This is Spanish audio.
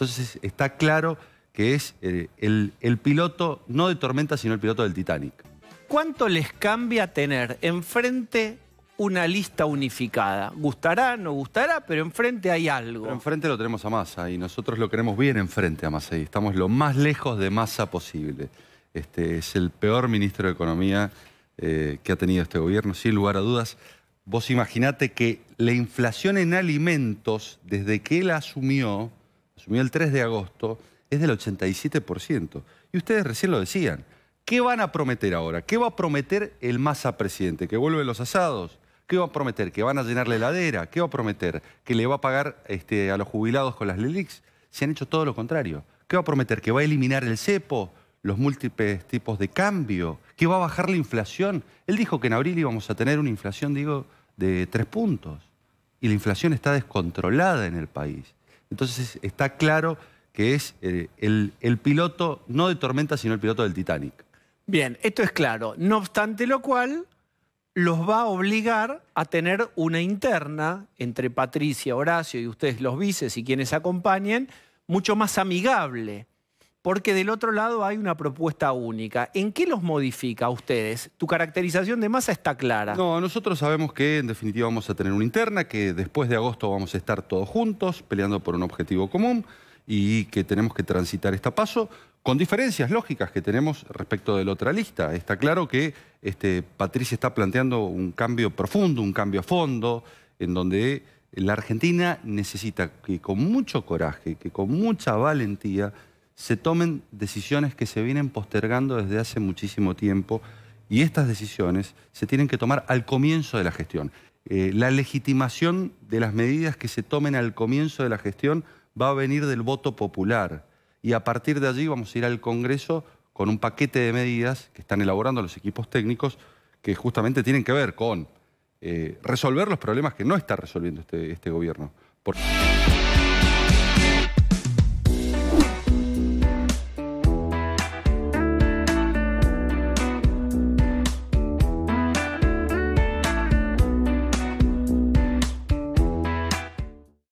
Entonces está claro que es eh, el, piloto, no de Tormenta, sino el piloto del Titanic. ¿Cuánto les cambia tener enfrente una lista unificada. Gustará, no gustará, pero enfrente hay algo. enfrente lo tenemos a Massa y nosotros lo queremos bien enfrente a Massa y estamos lo más lejos de Massa posible. Este, es el peor ministro de Economía eh, que ha tenido este gobierno, sin lugar a dudas. Vos imaginate que la inflación en alimentos, desde que él asumió, asumió el 3 de agosto, es del 87%. Y ustedes recién lo decían. ¿Qué van a prometer ahora? ¿Qué va a prometer el masa presidente? ¿Que vuelven los asados? ¿Qué va a prometer? ¿Que van a llenar la heladera? ¿Qué va a prometer? ¿Que le va a pagar este, a los jubilados con las LELIX? Se han hecho todo lo contrario. ¿Qué va a prometer? ¿Que va a eliminar el cepo? ¿Los múltiples tipos de cambio? ¿Que va a bajar la inflación? Él dijo que en abril íbamos a tener una inflación, digo, de tres puntos. Y la inflación está descontrolada en el país. Entonces está claro que es eh, el, el piloto, no de Tormenta, sino el piloto del Titanic. Bien, esto es claro. No obstante lo cual, los va a obligar a tener una interna entre Patricia, Horacio y ustedes los vices y quienes acompañen, mucho más amigable porque del otro lado hay una propuesta única. ¿En qué los modifica a ustedes? Tu caracterización de masa está clara. No, nosotros sabemos que en definitiva vamos a tener una interna, que después de agosto vamos a estar todos juntos peleando por un objetivo común y que tenemos que transitar este paso con diferencias lógicas que tenemos respecto de la otra lista. Está claro que este, Patricia está planteando un cambio profundo, un cambio a fondo, en donde la Argentina necesita que con mucho coraje, que con mucha valentía se tomen decisiones que se vienen postergando desde hace muchísimo tiempo y estas decisiones se tienen que tomar al comienzo de la gestión. Eh, la legitimación de las medidas que se tomen al comienzo de la gestión va a venir del voto popular y a partir de allí vamos a ir al Congreso con un paquete de medidas que están elaborando los equipos técnicos que justamente tienen que ver con eh, resolver los problemas que no está resolviendo este, este gobierno.